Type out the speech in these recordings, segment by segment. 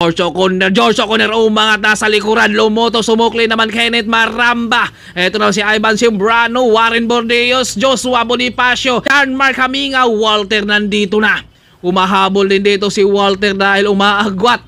Joshua Conner, Joshua Conner umangat na sa likuran. Lumoto, sumukli naman Kenneth Maramba. Ito na si Ivan Simbrano, Warren Bordeos, Joshua Bonifacio, Jan Mark Haminga, Walter nandito na. Umahabol din dito si Walter dahil umaagwat.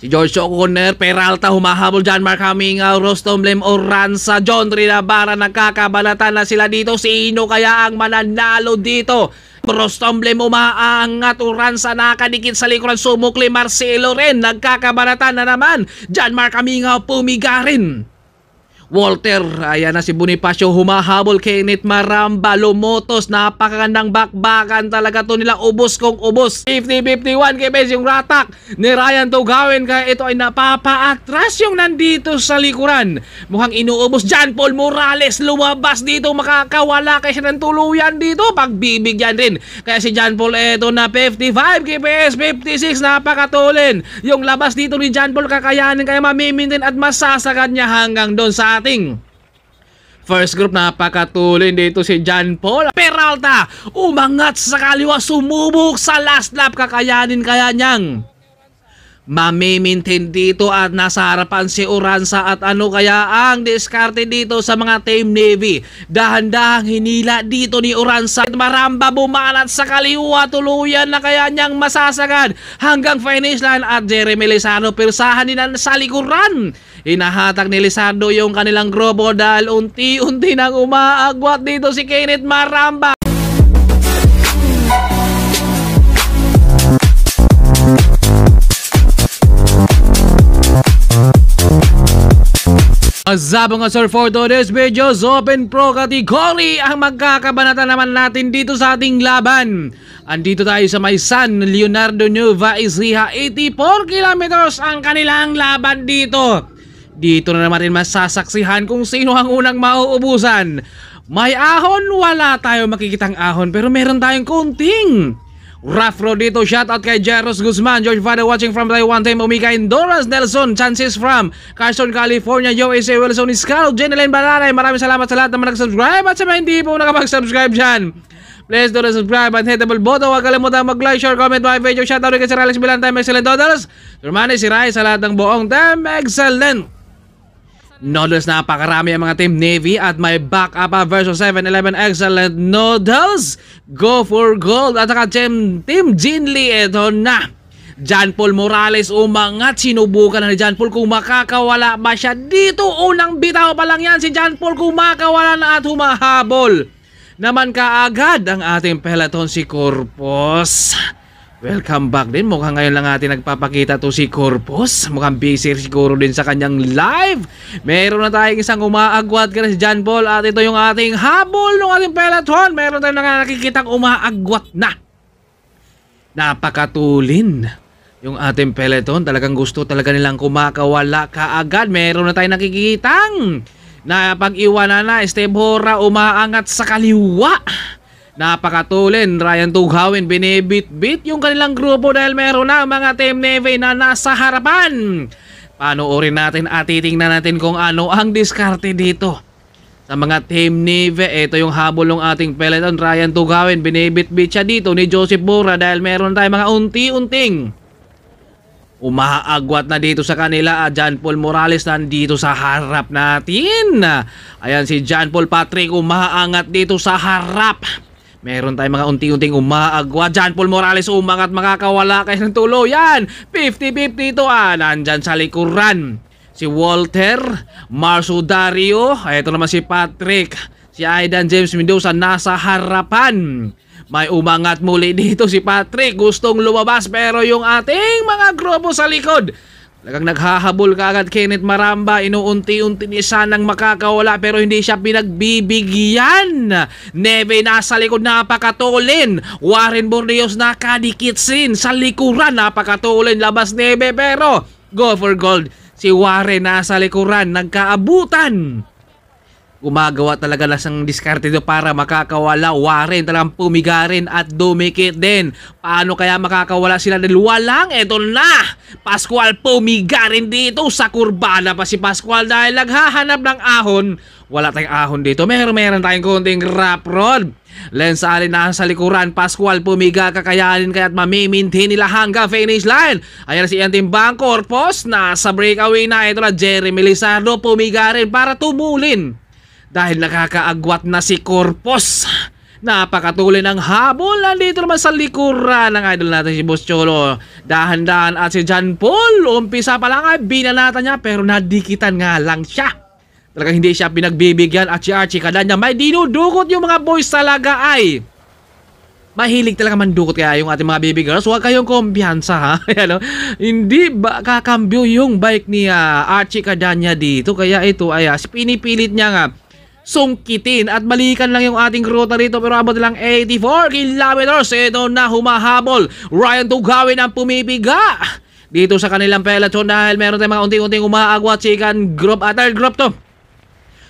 Si George O'Connor, Peralta, humahabol John Mark Hamingaw, Rostom Lem Oranza, John Rinabara, nagkakabalatan na sila dito. Sino kaya ang mananalo dito? Prostomble umaangat, Uransa nakadikit sa likuran, sumukli Marcelo Ren. nagkakabaratan na naman, John Mark Amingaw pumiga rin. Walter, ayan na si Bonifacio humahabol kay Nit Maramba, lumotos, napakagandang bakbakan talaga to nila, ubos kong ubos. 50-51 kay Bez yung ratak ni Ryan Tugawin, kaya ito ay napapaatras yung nandito sa likuran. Mukhang inuubos John Paul Morales, lumabas dito, makakawala kay siya ng tuluyan dito, pagbibigyan rin. Kaya si John Paul, eto na 55 kay PS, 56, napakatulin. Yung labas dito ni John Paul, kakayanin kaya mamimintin at masasagad niya hanggang doon sa ating First group, na napakatuloy dito si John Paul Peralta. Umangat sa kaliwa, sumubok sa last lap. Kakayanin kaya niyang mamimintin dito at nasa harapan si Oransa at ano kaya ang diskarte dito sa mga Team Navy. Dahan-dahang hinila dito ni Oransa. Maramba bumalat sa kaliwa tuluyan na kaya niyang masasagad hanggang finish line at Jeremy Lizano persahan din sa likuran Inahatak ni Lizardo yung kanilang grupo dahil unti-unti nang umaagwat dito si Kenneth Maramba. What's up mga sir for today's video? Open Pro category ang magkakabanata naman natin dito sa ating laban. Andito tayo sa may San Leonardo Nueva Ecija 84 kilometers ang kanilang laban dito. Dito na naman rin masasaksihan kung sino ang unang mauubusan. May ahon, wala tayo makikitang ahon pero meron tayong konting. Rafro dito, shout out kay Jaros Guzman, George Vada watching from Taiwan, Tim Umika Doras Nelson, Chances from Carson, California, USA, Wilson Iscaro, Jenelyn Balanay, maraming salamat sa lahat na nag-subscribe at sa mga hindi po nakapag-subscribe dyan. Please do subscribe and hit the bell button. Huwag kalimutan mag-like, share, comment my video. Shoutout rin kay Sir Alex Bilan, Time Excellent Dollars. Sir Manny, si Rai, sa lahat ng buong Time Excellent. Noodles napakarami ang mga Team Navy at may backup up versus 7-Eleven Excellent Noodles. Go for gold at saka Team, team Jinli ito na. John Paul Morales umangat sinubukan na ni John Paul kung makakawala ba siya dito unang bitaw pa lang yan si John Paul kung makakawala na at humahabol naman kaagad ang ating peloton si Corpus Welcome back din. Mukhang ngayon lang natin nagpapakita to si Corpus. Mukhang busy siguro din sa kanyang live. Meron na tayong isang umaagwat ka si John Paul at ito yung ating habol ng ating peloton. Meron tayong na nakikitang umaagwat na. Napakatulin. Yung ating peloton talagang gusto talaga nilang kumakawala kaagad. Meron na tayong nakikitang na pag-iwanan na Hora umaangat sa kaliwa. Napakatulin, Ryan Tughawin binibit-bit yung kanilang grupo dahil meron na mga Team Neve na nasa harapan. Panoorin natin at titingnan natin kung ano ang diskarte dito. Sa mga Team Neve, ito yung habol ng ating peloton. Ryan Tughawin binibit-bit siya dito ni Joseph Bora dahil meron tayong mga unti-unting. Umaagwat na dito sa kanila ah, John Paul Morales nandito sa harap natin. Ayan si John Paul Patrick umaangat dito sa harap. Meron tayong mga unti-unting umaagwa. John Paul Morales umangat makakawala kayo ng tulo. Yan! 50-50 ito ah. Nandyan sa likuran. Si Walter, Marso Dario, ah, ito naman si Patrick, si Aidan James Mendoza nasa harapan. May umangat muli dito si Patrick, gustong lumabas pero yung ating mga grupo sa likod Lagang naghahabol ka agad Kenneth Maramba, inuunti-unti niya sanang makakawala pero hindi siya pinagbibigyan. Neve nasa likod napakatulin. Warren Borneos nakadikitsin sa likuran napakatulin. Labas Neve pero go for gold. Si Warren nasa likuran nagkaabutan gumagawa talaga lang ng diskarte do para makakawala Warren talagang pumigarin at dumikit din paano kaya makakawala sila dahil walang eto na Pascual pumigarin dito sa kurbana pa si Pascual dahil naghahanap ng ahon wala tayong ahon dito meron meron tayong konting rap rod Lens Allen na sa likuran Pascual pumiga kakayanin kaya't mamimintin nila hanggang finish line ayan si Antim Bangkor post na sa breakaway na ito na Jeremy Lizardo pumiga rin para tumulin dahil nakakaagwat na si Corpus. Napakatuloy ng habol nandito naman sa likuran ng idol natin si Boss Cholo. Dahan-dahan at si John Paul, umpisa pa lang ay binanata niya pero nadikitan nga lang siya. Talagang hindi siya pinagbibigyan at si Archie kadanya may dinudukot yung mga boys talaga ay mahilig talaga mandukot kaya yung ating mga baby girls. Huwag kayong kumpiyansa ha. ano? Hindi ba kakambyo yung bike ni uh, Archie Cadanya dito. Kaya ito ay uh, pinipilit niya nga sungkitin. At balikan lang yung ating ruta rito pero abot lang 84 kilometers. Ito na humahabol. Ryan Tugawin ang pumipiga dito sa kanilang peloton dahil meron tayong mga unti-unting umaagwa chicken group at third group to.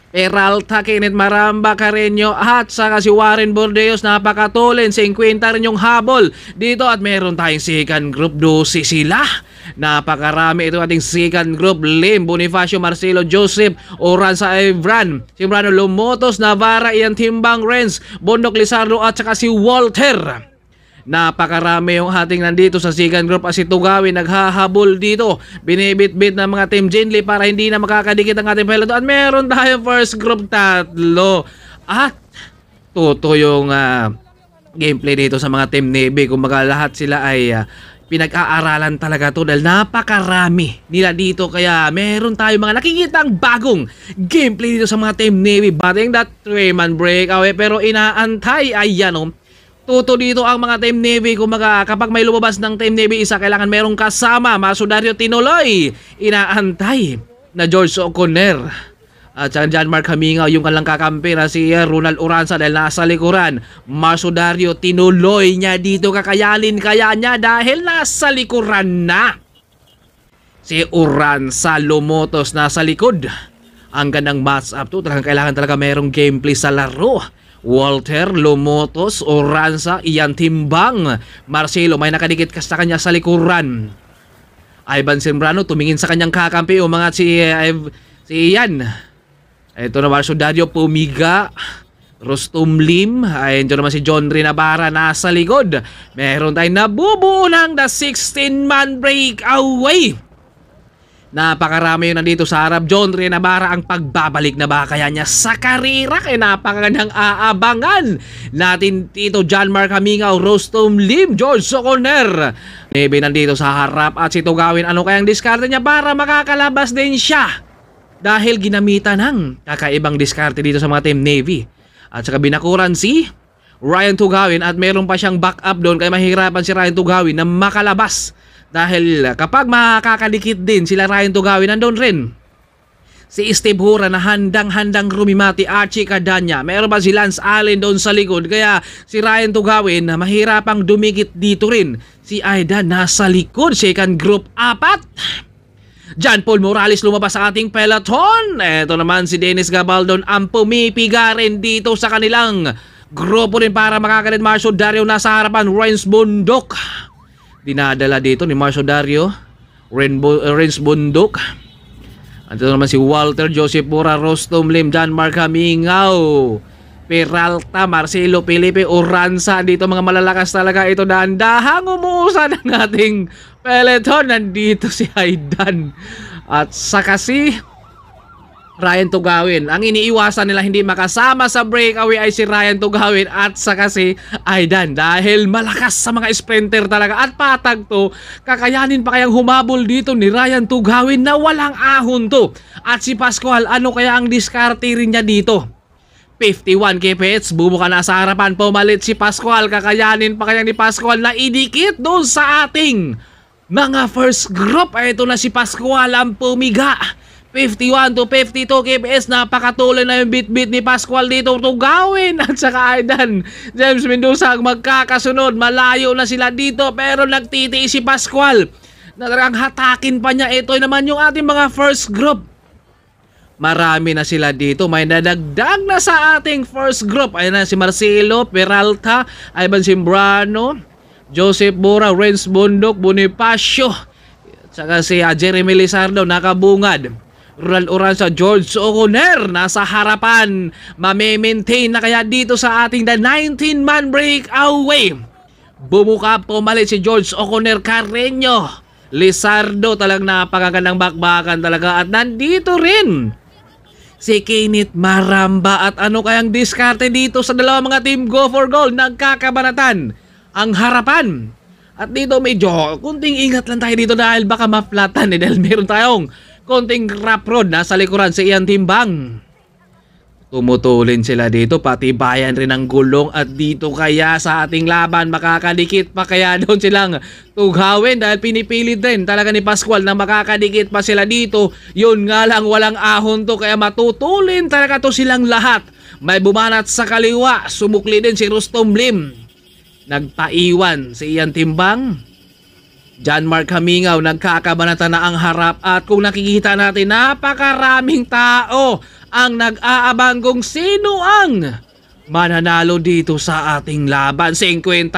Peralta, Kenneth Maramba, Carreño at saka si Warren Bordeos napakatulin. 50 rin yung habol dito at meron tayong second group 12 sila. Napakarami ito ating second group. Lim, Bonifacio, Marcelo, Joseph, Oranza, Evran, Simbrano, Lumotos, Navara, Ian Timbang, Renz, Bondok, Lizardo at saka si Walter. Napakarami yung ating nandito sa second group si Tugawi naghahabol dito. Binibit-bit ng mga Team Jinli para hindi na makakadikit ang ating peloton. At meron tayong first group tatlo. At toto yung uh, gameplay dito sa mga Team Navy. Kumbaga lahat sila ay uh, pinag-aaralan talaga to dahil napakarami nila dito kaya meron tayo mga nakikitang bagong gameplay dito sa mga Team Navy bating that three-man breakaway pero inaantay ayan o oh. Tuto dito ang mga Team Navy kumaga kapag may lumabas ng Team Navy isa kailangan merong kasama Masudario Tinoloy inaantay na George O'Connor at saka John Mark Hamingaw yung kalang kakampi na si Ronald Oranza dahil nasa likuran. Masudario tinuloy niya dito kakayanin kaya niya dahil nasa likuran na. Si Oranza lumotos nasa likod. Ang ganang match up to talagang kailangan talaga merong gameplay sa laro. Walter, Lomotos, Oranza, Ian Timbang, Marcelo, may nakadikit ka sa kanya sa likuran. Ivan Sembrano tumingin sa kanyang kakampi, umangat si, uh, si Ian. Ito naman si Dario Pumiga. Rostum Lim, ayun naman si John Rinabara nasa likod. Meron tayong nabubuo ng the 16-man breakaway. Napakarami yun nandito sa harap. John Rinabara ang pagbabalik na ba kaya niya sa karira? Kaya napakagandang aabangan natin dito. John Mark Hamingaw, Rostom Lim, George Soconer. Maybe nandito sa harap at si Tugawin. Ano kayang diskarte niya para makakalabas din siya? dahil ginamitan ng kakaibang diskarte dito sa mga Team Navy. At saka binakuran si Ryan Tugawin at meron pa siyang backup doon kaya mahirapan si Ryan Tugawin na makalabas dahil kapag makakalikit din sila Ryan Tugawin nandoon rin si Steve Hura na handang-handang rumimati Archie Cadanya. Meron pa si Lance Allen doon sa likod kaya si Ryan Tugawin na mahirapang dumikit dito rin. Si Aida nasa likod, second group 4. John Paul Morales lumabas sa ating peloton. Ito naman si Dennis Gabaldon ang pumipiga rin dito sa kanilang grupo rin para makakalit Marcio Dario na sa harapan. Renz Bundok. Dinadala dito ni Marcio Dario. Eh, Renz Bundok. Andito naman si Walter Joseph Mora, Rostom Lim, Dan Mark Hamingaw. Peralta, Marcelo, Felipe, Oranza. Dito mga malalakas talaga ito. Dahandahang umuusa ng ating peloton. Nandito si Aidan. At saka si Ryan Tugawin. Ang iniiwasan nila hindi makasama sa breakaway ay si Ryan Tugawin at saka si Aidan dahil malakas sa mga sprinter talaga at patag to. Kakayanin pa kayang humabol dito ni Ryan Tugawin na walang ahon to. At si Pascual ano kaya ang diskarte rin niya dito? 51k pets, bumuka na sa harapan pumalit si Pascual. Kakayanin pa kaya ni Pascual na idikit doon sa ating mga first group. Ah, ito na si Pascual ang pumiga. 51 to 52 KPS napakatuloy na yung bitbit -bit ni Pascual dito to gawin at saka Aidan James Mendoza magkakasunod malayo na sila dito pero nagtitiis si Pascual na hatakin pa niya ito naman yung ating mga first group marami na sila dito. May nadagdag na sa ating first group. Ayan na si Marcelo, Peralta, Ivan Simbrano, Joseph Bora, Renz Bundok, Bonifacio, saka si ah, Jeremy Lizardo, nakabungad. Rural Oransa, George O'Connor, nasa harapan. mame na kaya dito sa ating the 19-man breakaway. Bumuka pumalit si George O'Connor Carreño. Lizardo talagang napakagandang bakbakan talaga at nandito rin si Kinit Maramba at ano kayang diskarte dito sa dalawang mga team go for goal nagkakabanatan ang harapan at dito medyo kunting ingat lang tayo dito dahil baka maflatan eh dahil meron tayong konting rap road sa likuran si Ian Timbang Tumutulin sila dito pati bayan rin ang gulong at dito kaya sa ating laban makakalikit pa kaya doon silang tughawin dahil pinipilit din talaga ni Pascual na makakalikit pa sila dito. Yun nga lang walang ahon to kaya matutulin talaga to silang lahat. May bumanat sa kaliwa, sumukli din si Rustom Lim. Nagpaiwan si Ian Timbang. John Mark Hamingaw, nagkakabanata na ang harap at kung nakikita natin napakaraming tao ang nag-aabang kung sino ang mananalo dito sa ating laban. 51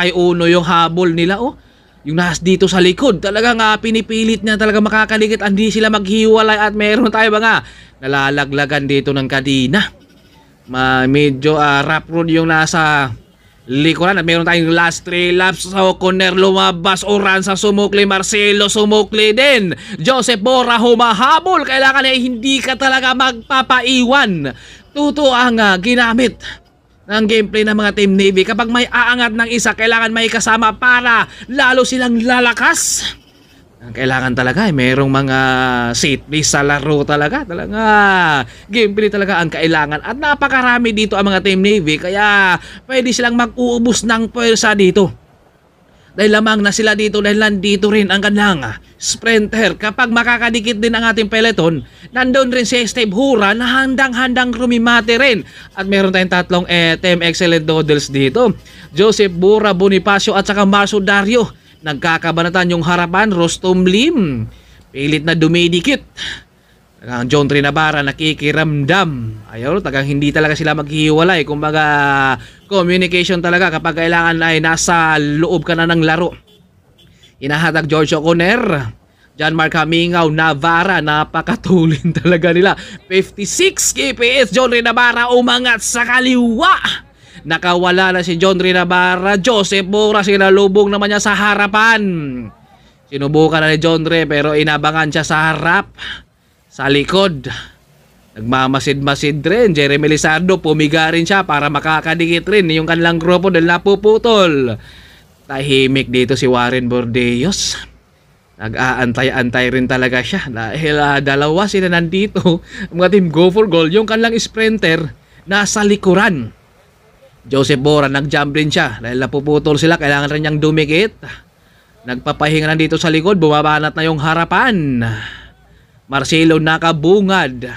yung habol nila oh. Yung nas dito sa likod, talaga nga ah, pinipilit niya talaga makakaligit, hindi sila maghiwalay at meron tayo mga nalalaglagan dito ng kadina. Ma, medyo uh, ah, rap road yung nasa likuran at meron tayong last 3 laps sa O'Connor lumabas Oranza sumukli Marcelo sumukli din Joseph Bora humahabol kailangan ay hindi ka talaga magpapaiwan tuto ang uh, ginamit ng gameplay ng mga Team Navy kapag may aangat ng isa kailangan may kasama para lalo silang lalakas ang kailangan talaga ay eh, merong mga seat please sa laro talaga. Talaga, gameplay talaga ang kailangan. At napakarami dito ang mga Team Navy kaya pwede silang mag-uubos ng pwersa dito. Dahil lamang na sila dito dahil nandito rin ang kanilang sprinter. Kapag makakadikit din ang ating peloton, nandoon rin si Steve Hura na handang-handang rumimate rin. At meron tayong tatlong eh, Team Excellent Doodles dito. Joseph Bura Bonifacio at saka Marcio Dario Nagkakabanatan yung harapan, Rostom Lim. Pilit na dumidikit. Tagang John Trinabara nakikiramdam. Ayaw, tagang hindi talaga sila maghihiwalay. Kumbaga, communication talaga kapag kailangan ay nasa loob ka na ng laro. Inahatag George O'Connor. John Mark Hamingaw, Navarra, napakatulin talaga nila. 56 KPS, John Rinabara umangat sa kaliwa. Nakawala na si John Rinabarra. Joseph Mura sinalubong naman niya sa harapan. Sinubukan na ni John Re pero inabangan siya sa harap. Sa likod. Nagmamasid-masid rin. Jeremy Lizardo pumiga rin siya para makakadikit rin yung kanilang grupo dahil napuputol. Tahimik dito si Warren Bordeos. Nag-aantay-antay rin talaga siya dahil uh, dalawa sila nandito. Mga team go for goal. Yung kanilang sprinter nasa likuran Joseph Bora, nag-jump rin siya dahil napuputol sila, kailangan rin niyang dumikit. Nagpapahinga na dito sa likod, bumabanat na yung harapan. Marcelo nakabungad.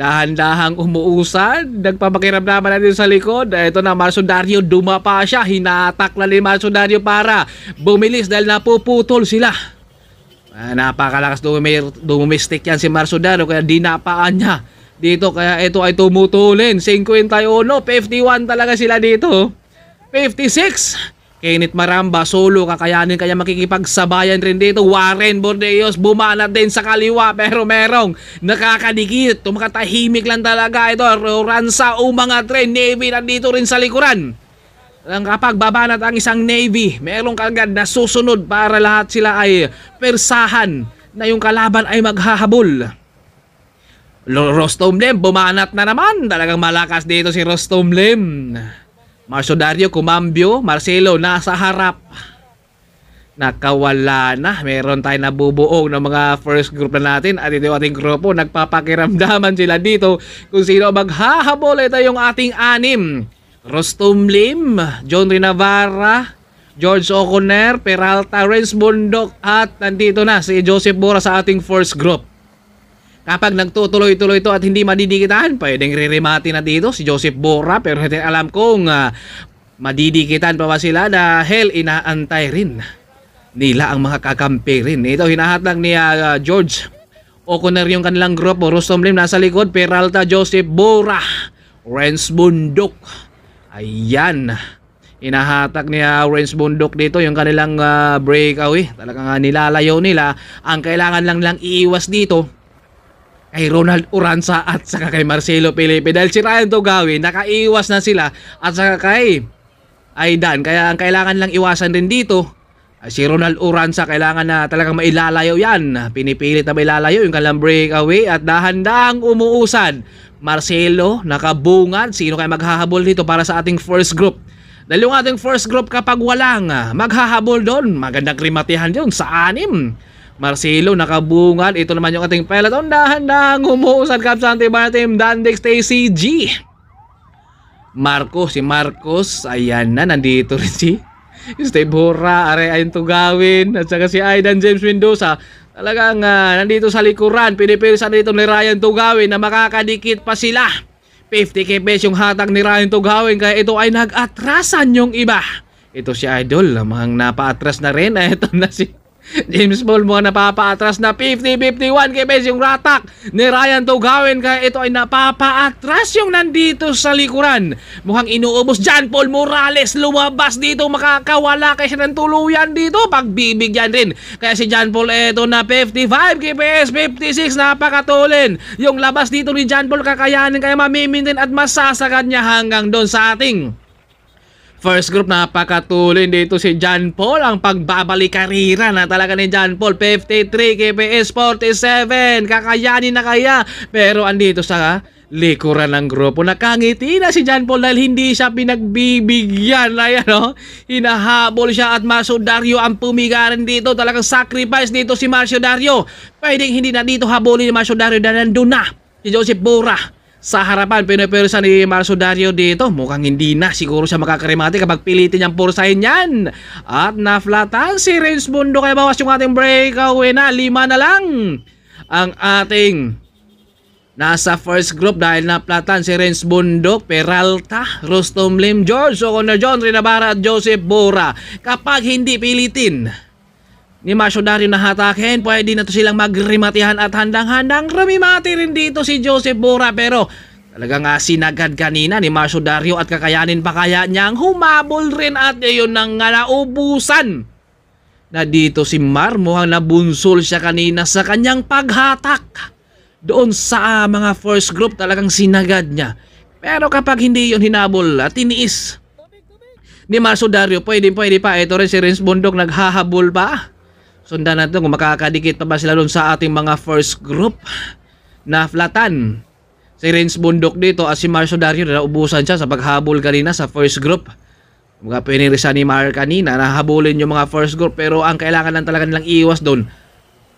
Dahan-dahang umuusad, nagpapakiramdaman na dito sa likod. Ito na, Marcio Dario, dumapa siya, hinatak na ni Marcio Dario para bumilis dahil napuputol sila. Ah, napakalakas dumumir, dumumistik yan si Marcio Dario, kaya dinapaan niya dito. Kaya ito ay tumutulin. 51, 51 talaga sila dito. 56. Kenneth Maramba, solo kakayanin kaya makikipagsabayan rin dito. Warren Bordeos bumanat din sa kaliwa pero merong nakakadikit. Tumakatahimik lang talaga ito. Ransa umangat rin. Navy nandito rin sa likuran. Ang kapag babanat ang isang Navy, merong kagad na susunod para lahat sila ay persahan na yung kalaban ay maghahabol. Rostom Lim, bumanat na naman. Talagang malakas dito si Rostom Lim. Marcio Dario, Kumambio, Marcelo, nasa harap. Nakawala na. Meron tayong nabubuog ng mga first group na natin. At ito yung ating grupo. Nagpapakiramdaman sila dito kung sino maghahabol. Ito yung ating anim. Rostom Lim, John Rinavara, George O'Connor, Peralta, Renz Bundok at nandito na si Joseph Bora sa ating first group. Kapag nagtutuloy-tuloy ito at hindi madidikitan, pwedeng ririmati na dito si Joseph Bora pero hindi alam kong uh, ah, madidikitan pa ba sila dahil inaantay rin nila ang mga kakampi rin. Ito hinahatlang ni uh, George O'Connor yung kanilang grupo. Rustom Lim nasa likod, Peralta, Joseph Bora, Renz Bundok. Ayan. Inahatak ni uh, Renz Bundok dito yung kanilang uh, breakaway. Talaga uh, nilalayo nila. Ang kailangan lang lang iiwas dito kay Ronald Uranza at saka kay Marcelo Felipe dahil si Ryan Togawi nakaiwas na sila at saka kay Aidan kaya ang kailangan lang iwasan din dito ay si Ronald Uranza kailangan na talagang mailalayo yan pinipilit na mailalayo yung kalang breakaway at dahan-dahang umuusan Marcelo nakabungad sino kaya maghahabol dito para sa ating first group dahil yung ating first group kapag walang maghahabol doon magandang krimatihan doon sa anim Marcelo nakabungal. Ito naman yung ating pelot. Ang dahan-dahang humuusad Caps Antibatim. Dandex TCG G. Marcos. Si Marcos. Ayan na. Nandito rin si Steve Hora. Are ayon Tugawin. At saka si Aidan James Mendoza. Talagang uh, nandito sa likuran. Pinipirsa dito ni Ryan Tugawin na makakadikit pa sila. 50k pesos yung hatak ni Ryan Tugawin. Kaya ito ay nag-atrasan yung iba. Ito si Idol. Namang napaatras na rin. Ito na si James Paul mo napapaatras na 50-51 kay Bez yung ratak ni Ryan Tugawin kaya ito ay napapaatras yung nandito sa likuran. Mukhang inuubos John Paul Morales lumabas dito makakawala kay siya ng tuluyan dito pagbibigyan din. Kaya si John Paul ito na 55 kay PS 56 napakatulin. Yung labas dito ni John Paul kakayanin kaya mamimintin at masasagad niya hanggang doon sa ating First group, napakatulin dito si John Paul. Ang pagbabalik karira na talaga ni John Paul. 53 KPS 47. Kakayanin na kaya. Pero andito sa likuran ng grupo. Nakangiti na si John Paul dahil hindi siya pinagbibigyan. Ayan no? Oh. hinahabol siya at Marcio Dario ang pumigaran dito. Talagang sacrifice dito si Marcio Dario. Pwedeng hindi na dito habulin ni Marcio Dario dahil nandun na si Joseph Bora sa harapan sa ni Marso Dario dito mukhang hindi na siguro siya makakarimati kapag pilitin niyang pursahin niyan at naflatan si Rins Mundo kaya bawas yung ating breakaway na lima na lang ang ating nasa first group dahil naplatan si Renz Bundok, Peralta, Rostom Lim, George O'Connor, John Rinabara at Joseph Bora kapag hindi pilitin ni masyonaryo na hatakin, pwede na to silang magrimatihan at handang-handang ramimati rin dito si Joseph Bora pero talagang uh, sinagad kanina ni masyonaryo at kakayanin pa kaya niyang humabol rin at yun na nga naubusan na dito si Marmo ang nabunsol siya kanina sa kanyang paghatak doon sa ah, mga first group talagang sinagad niya pero kapag hindi yon hinabol at tiniis ni Marso Dario pwede pwede pa ito rin si Rins Bundok naghahabol pa Sundan natin kung makakadikit pa ba sila doon sa ating mga first group na flatan. Si Renz Bundok dito at si Marcio Dario na ubusan siya sa paghabol kanina sa first group. Mga pinirisa ni Mar kanina na yung mga first group pero ang kailangan lang talaga nilang iwas doon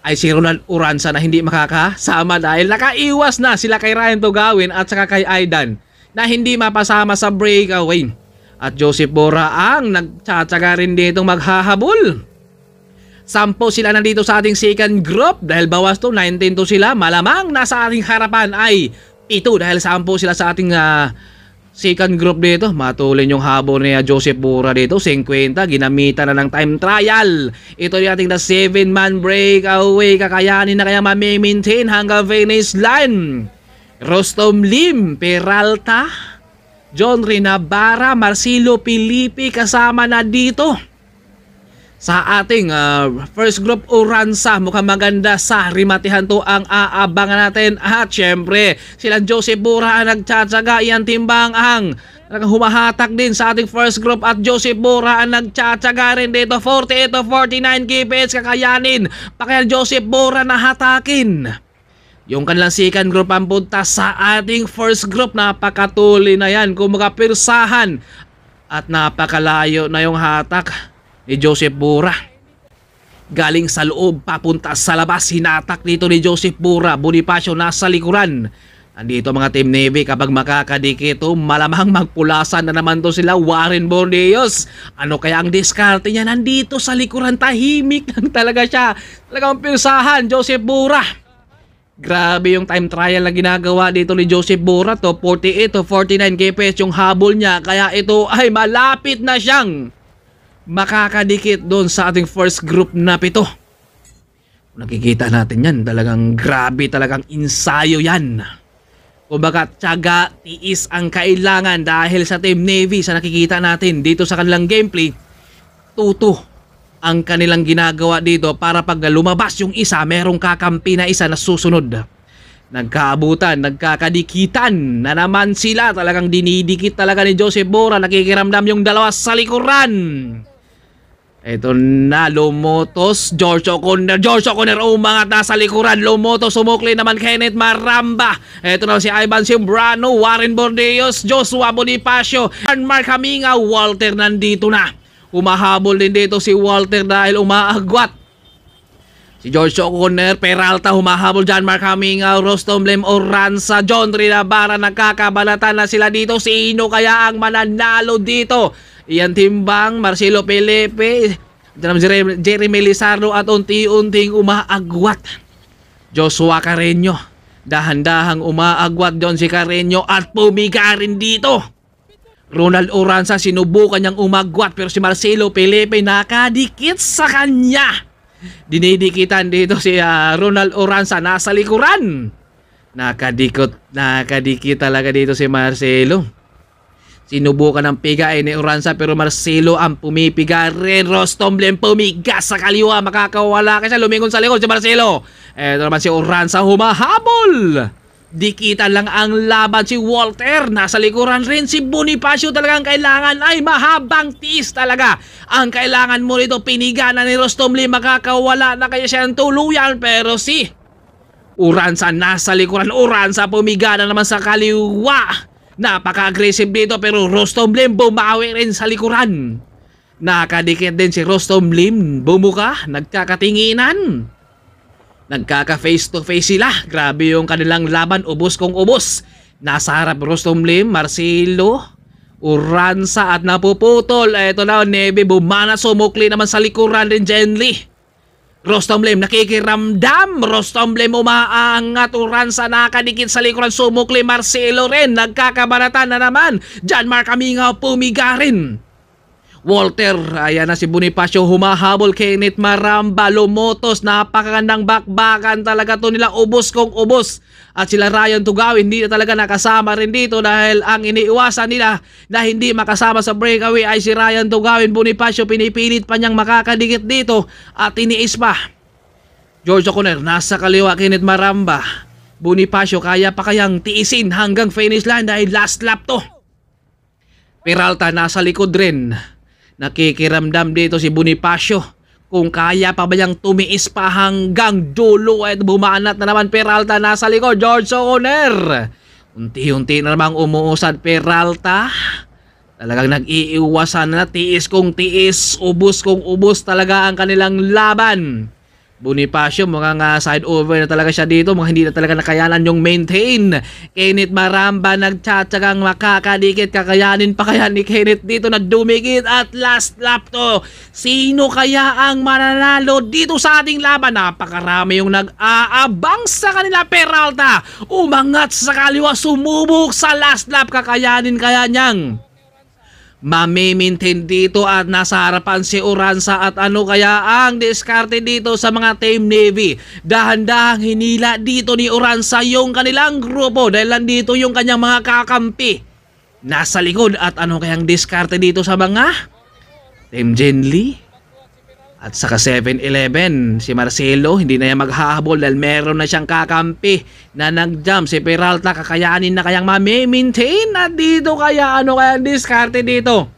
ay si Ronald Uranza na hindi makakasama dahil nakaiwas na sila kay Ryan Tugawin at saka kay Aidan na hindi mapasama sa breakaway. At Joseph Bora ang nagtsatsaga rin dito maghahabol. Sampo sila nandito sa ating second group dahil bawas to 19 to sila. Malamang nasa ating harapan ay ito dahil sampo sila sa ating uh, second group dito. Matulin yung habon ni ah, Joseph Bura dito. 50, ginamitan na ng time trial. Ito yung ating the 7-man breakaway. Kakayanin na kaya mamimaintain hanggang finish line. Rostom Lim, Peralta, John Rinabara, Marcelo Filipe kasama na dito sa ating uh, first group Uransa. Mukhang maganda sa rimatihan to ang aabangan natin. At syempre, silang Joseph Bura ang nagtsatsaga. Iyan timbang ang humahatak din sa ating first group at Joseph Bura ang nagtsatsaga rin dito. 48 to 49 kipits kakayanin. Pakaya Joseph Bura na hatakin. Yung kanilang second group ang punta sa ating first group. Napakatuli na yan. Kung at napakalayo na yung hatak ni Joseph Bura. Galing sa loob papunta sa labas, hinatak dito ni Joseph Bura. Bonifacio nasa likuran. Nandito mga Team Navy kapag makakadikito, oh, malamang magpulasan na naman to sila Warren Bordeos. Ano kaya ang diskarte niya nandito sa likuran? Tahimik lang talaga siya. Talagang pinsahan, Joseph Bura. Grabe yung time trial na ginagawa dito ni Joseph Bura to. 48 to 49 kph yung habol niya. Kaya ito ay malapit na siyang makakadikit doon sa ating first group na pito. Nakikita natin yan, talagang grabe, talagang insayo yan. Kumbaga tiyaga, tiis ang kailangan dahil sa Team Navy sa nakikita natin dito sa kanilang gameplay, tuto ang kanilang ginagawa dito para pag lumabas yung isa, merong kakampi na isa na susunod. Nagkaabutan, nagkakadikitan na naman sila talagang dinidikit talaga ni Joseph Bora, nakikiramdam yung dalawa sa likuran. Ito na, Lomotos, George O'Connor, George O'Connor umangat na sa likuran. Lomotos, sumukli naman Kenneth Maramba. Ito na si Ivan Simbrano, Warren Bordeos, Joshua Bonifacio, and Mark Haminga, Walter nandito na. Umahabol din dito si Walter dahil umaagwat. Si George O'Connor, Peralta, humahabol John Mark Haminga, Rostom Lem Oranza, John Rinabara, nagkakabalatan na sila dito. Sino kaya ang mananalo dito? Ian Timbang, Marcelo Pelepe, Jeremy Lizardo at unti-unting umaagwat. Joshua Carreño, dahan-dahang umaagwat doon si Carreño at pumiga rin dito. Ronald Oranza sinubukan niyang umagwat pero si Marcelo Pelepe nakadikit sa kanya. Dinidikitan dito si uh, Ronald Oranza nasa likuran. Nakadikot, nakadikit talaga dito si Marcelo. Sinubukan ng pigain ni Oranza pero Marcelo ang pumipiga rin. Rostomblin pumiga sa kaliwa. Makakawala kasi lumingon sa likod si Marcelo. Eto naman si Oranza humahabol. Di kita lang ang laban si Walter. Nasa likuran rin si Bonifacio talagang kailangan ay mahabang tiis talaga. Ang kailangan mo rito piniga na ni Rostomblin makakawala na kaya siya ng tuluyan pero si Oranza nasa likuran. Oranza pumiga na naman sa kaliwa. Napaka-aggressive dito pero Rostom Lim bumawi rin sa likuran. Nakadikit din si Rostom Lim. Bumuka, nagkakatinginan. Nagkaka face to face sila. Grabe yung kanilang laban. Ubos kong ubos. Nasa harap Rostom Lim, Marcelo, Uransa at napuputol. Ito na, Neve bumana. Sumukli naman sa likuran din Jenly. Rostom Blame, nakikiramdam. Rostom Blame, Uran Uransa nakadikit sa likuran. Sumukli Marcelo Ren. Nagkakabaratan na naman. John Mark Amingaw pumiga rin. Walter, ayan na si Bonifacio humahabol kay Nit Maramba, lumotos, napakagandang bakbakan talaga to nila, ubos kong ubos. At sila Ryan Tugaw, hindi na talaga nakasama rin dito dahil ang iniiwasan nila na hindi makasama sa breakaway ay si Ryan Tugawin. Bonifacio pinipilit pa niyang makakadikit dito at iniis pa. George O'Connor, nasa kaliwa kay Nit Maramba. Bonifacio kaya pa kayang tiisin hanggang finish line dahil last lap to. Peralta nasa likod rin. Nakikiramdam dito si Bonifacio kung kaya pa ba niyang tumiis pa hanggang dulo at bumanat na naman Peralta nasa likod George O'Connor unti-unti na namang umuusad Peralta talagang nag-iiwasan na tiis kong tiis ubos kong ubos talaga ang kanilang laban Bonifacio mukhang uh, side over na talaga siya dito. mga hindi na talaga nakayanan yung maintain. Kenneth Maramba nagtsatsagang makakadikit. Kakayanin pa kaya ni Kenneth dito na dumikit at last lap to. Sino kaya ang mananalo dito sa ating laban? Napakarami yung nag-aabang sa kanila Peralta. Umangat sa kaliwa, sumubok sa last lap. Kakayanin kaya niyang Mamimaintain dito at nasa harapan si Oransa at ano kaya ang diskarte dito sa mga Team Navy. Dahan-dahang hinila dito ni Oransa yung kanilang grupo dahil nandito yung kanyang mga kakampi. Nasa likod at ano kayang diskarte dito sa mga Team Jenly? At saka 7-Eleven, si Marcelo hindi na yan maghahabol dahil meron na siyang kakampi na nag-jump. Si Peralta kakayanin na kayang mami-maintain at dito kaya ano kaya diskarte dito.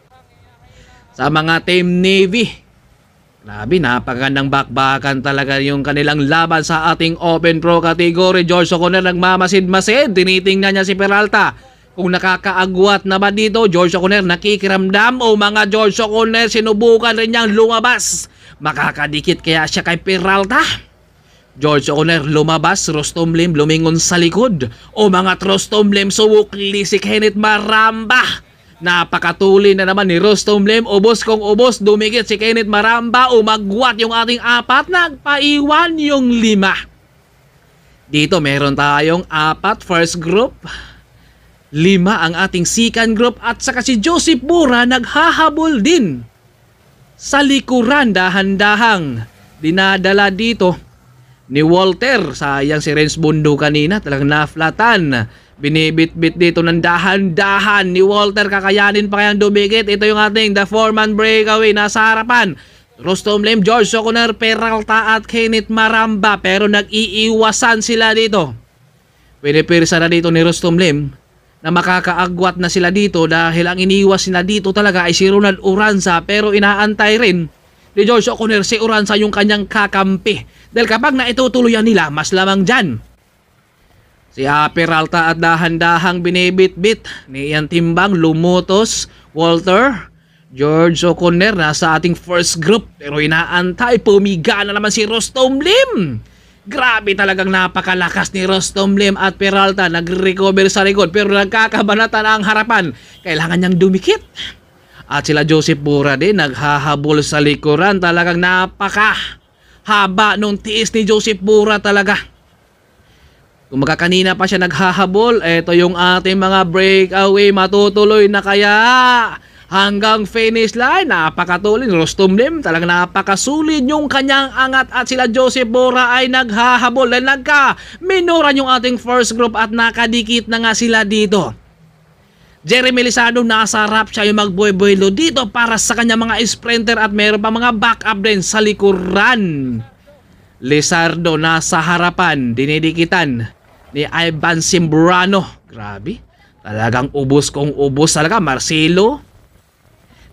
Sa mga Team Navy, Grabe, napakagandang bakbakan talaga yung kanilang laban sa ating Open Pro category. George O'Connor nagmamasid-masid, tinitingnan niya si Peralta. Kung nakakaagwat na ba dito, George O'Connor nakikiramdam o mga George O'Connor sinubukan rin niyang lumabas. Makakadikit kaya siya kay Peralta? George O'Connor lumabas, Rostom Lim lumingon sa likod. O mga Rostom Lim subok lisik henit maramba. Napakatuli na naman ni Rostom Lim, ubos kong ubos, dumikit si Kenneth Maramba, umagwat yung ating apat, nagpaiwan yung lima. Dito meron tayong apat first group. Lima ang ating Sikan Group at saka si Joseph Bura naghahabol din. Sa likuran dahan-dahang dinadala dito ni Walter. Sayang si Renz Bundo kanina talagang naflatan. Binibit-bit dito ng dahan-dahan ni Walter. Kakayanin pa kayang dumikit. Ito yung ating The Foreman Breakaway. na sa harapan. Rostom Lim, George Soconer, Peralta at Kenneth Maramba pero nag-iiwasan sila dito. Pinipirsa na dito ni Rostom Lim na makakaagwat na sila dito dahil ang iniwas nila dito talaga ay si Ronald Uranza pero inaantay rin ni George O'Connor si Uranza yung kanyang kakampi dahil kapag naitutuluyan nila mas lamang dyan si Peralta at dahan-dahang binibitbit ni Ian Timbang, Lumutos, Walter, George O'Connor nasa ating first group pero inaantay pumiga na naman si Rostom Lim Grabe talagang napakalakas ni Rostom Lim at Peralta. Nag-recover sa likod pero nagkakabanata na ang harapan. Kailangan niyang dumikit. At sila Joseph Bura din naghahabol sa likuran. Talagang napaka haba nung tiis ni Joseph Bura talaga. Kung magkakanina pa siya naghahabol, eto yung ating mga breakaway matutuloy na kaya hanggang finish line. Napakatulin. Rostom Lim, talagang napakasulid yung kanyang angat at sila Joseph Bora ay naghahabol. Dahil nagka minoran yung ating first group at nakadikit na nga sila dito. Jeremy nasa nasarap siya yung magboy-boylo dito para sa kanya mga sprinter at meron pa mga backup din sa likuran. Lizardo nasa harapan, dinidikitan ni Ivan Simbrano. Grabe, talagang ubos kong ubos talaga. Marcelo,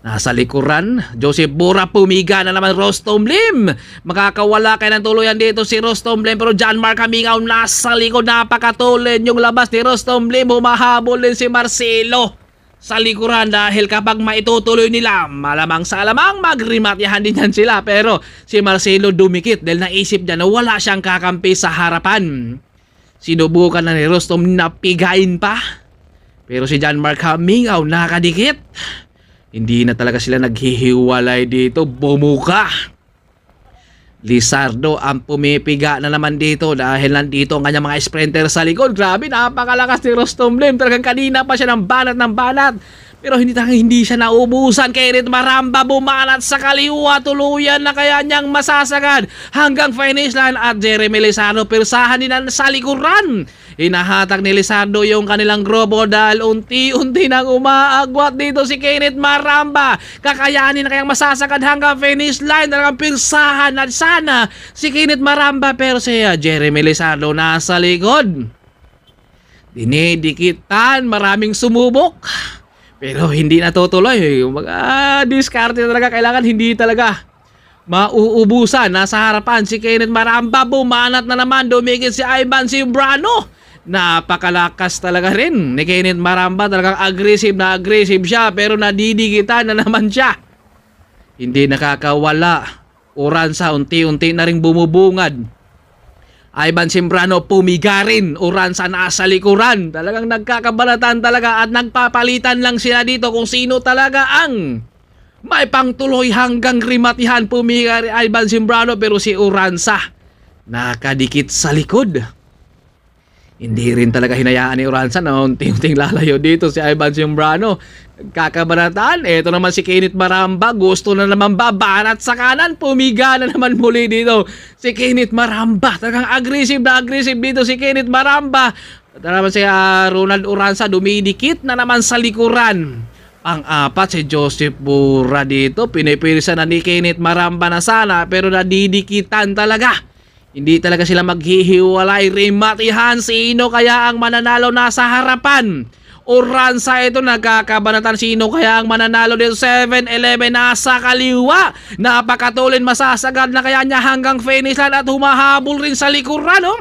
Nasa likuran, Joseph Bura pumiga na naman Rostom Lim. Makakawala kayo ng tuluyan dito si Rostom Lim pero John Mark Hamingaw nasa likod. Napakatulin yung labas ni Rostom Lim. Humahabol din si Marcelo sa likuran dahil kapag maitutuloy nila, malamang sa alamang magrimatyahan din yan sila. Pero si Marcelo dumikit dahil naisip niya na wala siyang kakampi sa harapan. Sinubukan na ni Rostom na pigain pa. Pero si John Mark Hamingaw nakadikit. Hindi na talaga sila naghihiwalay dito. Bumuka! Lizardo ang pumipiga na naman dito dahil nandito ang kanyang mga sprinter sa likod. Grabe, napakalakas ni Rostom Lim. Talagang kanina pa siya ng banat ng banat. Pero hindi tayo hindi siya naubusan kay Red Maramba bumalat sa kaliwa tuluyan na kaya niyang masasagad hanggang finish line at Jeremy Lizardo pirsahan ni sa likuran. Inahatak ni Lizardo yung kanilang grobo dahil unti-unti nang umaagwat dito si Kenneth Maramba. Kakayanin na kayang masasagad hanggang finish line talagang pinsahan at sana si Kenneth Maramba pero si ah, Jeremy Lizardo nasa likod. Dinidikitan, maraming sumubok. Pero hindi natutuloy. Mga ah, diskarte talaga. Kailangan hindi talaga mauubusan. Nasa harapan si Kenneth Maramba. Bumanat na naman. Dumikit si Ivan Simbrano. Napakalakas talaga rin ni Kenneth Maramba. Talagang aggressive na aggressive siya. Pero nadidigitan na naman siya. Hindi nakakawala. Oransa unti-unti na rin bumubungad Ivan Simbrano pumigarin uran sa nasa likuran. Talagang nagkakabalatan talaga at nagpapalitan lang sila dito kung sino talaga ang may pangtuloy hanggang rimatihan pumigari Ivan Simbrano pero si Uransa nakadikit sa likod. Hindi rin talaga hinayaan ni Oranza na unting-unting lalayo dito si Ivan Simbrano. Kakabanataan, eto naman si Kenneth Maramba, gusto na naman ba banat sa kanan, pumiga na naman muli dito si Kenneth Maramba. Talagang aggressive na aggressive dito si Kenneth Maramba. At naman si uh, Ronald Oranza dumidikit na naman sa likuran. Ang apat si Joseph Bura dito, pinipirsa na ni Kenneth Maramba na sana pero nadidikitan talaga hindi talaga sila maghihiwalay. Rematihan, sino kaya ang mananalo na sa harapan? Oransa ito nagkakabanatan sino kaya ang mananalo dito 7-11 nasa kaliwa napakatulin masasagad na kaya niya hanggang finish line at humahabol rin sa likuran no? Oh.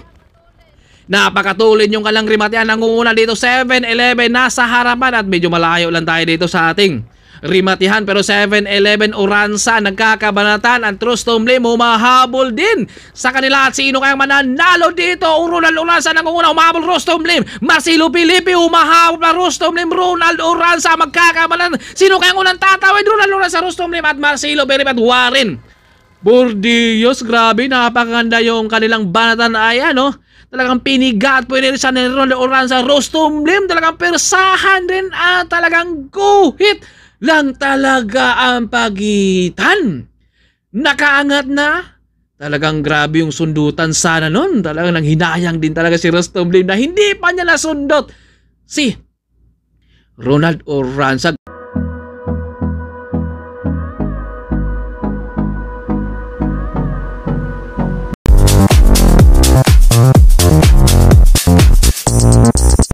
napakatulin yung kalang rimatian nangunguna dito 7-11 nasa harapan at medyo malayo lang tayo dito sa ating rimatihan. Pero 7-11 Oransa, nagkakabanatan ang True Stumble, humahabol din sa kanila at sino kayang mananalo dito. Ronald Oransa nangunguna, humahabol Rostom Lim. Marcelo Filipe, humahabol na Rostom Lim. Ronald Oransa, magkakabanatan. Sino kayang unang tatawid? Ronald Oransa, Rostom Lim at Marcelo Filipe at Warren. Bordillos, grabe, napakaganda yung kanilang banatan. Ayan, no? Oh. Talagang pinigat po rin siya ni Ronald Oranza. Rostom Lim, talagang persahan din. Ah, talagang guhit lang talaga ang pagitan. Nakaangat na. Talagang grabe yung sundutan sana nun. Talagang nang hinayang din talaga si Rostom Lim na hindi pa niya nasundot si Ronald Oransag.